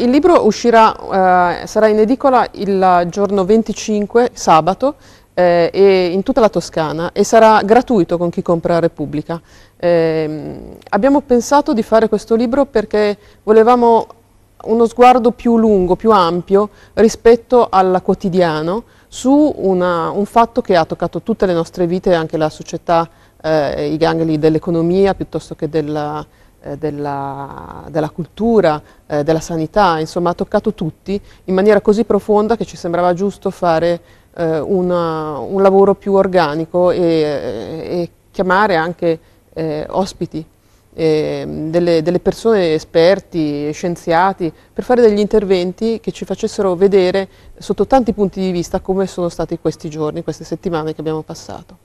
Il libro uscirà, eh, sarà in edicola il giorno 25, sabato, eh, in tutta la Toscana e sarà gratuito con chi compra Repubblica. Eh, abbiamo pensato di fare questo libro perché volevamo uno sguardo più lungo, più ampio rispetto al quotidiano su una, un fatto che ha toccato tutte le nostre vite, anche la società, eh, i gangli dell'economia piuttosto che della eh, della, della, cultura, eh, della sanità, insomma ha toccato tutti in maniera così profonda che ci sembrava giusto fare eh, una, un lavoro più organico e, eh, e chiamare anche eh, ospiti, ehm, delle, delle, persone esperti, scienziati, per fare degli interventi che ci facessero vedere sotto tanti punti di vista come sono stati questi giorni, queste settimane che abbiamo passato.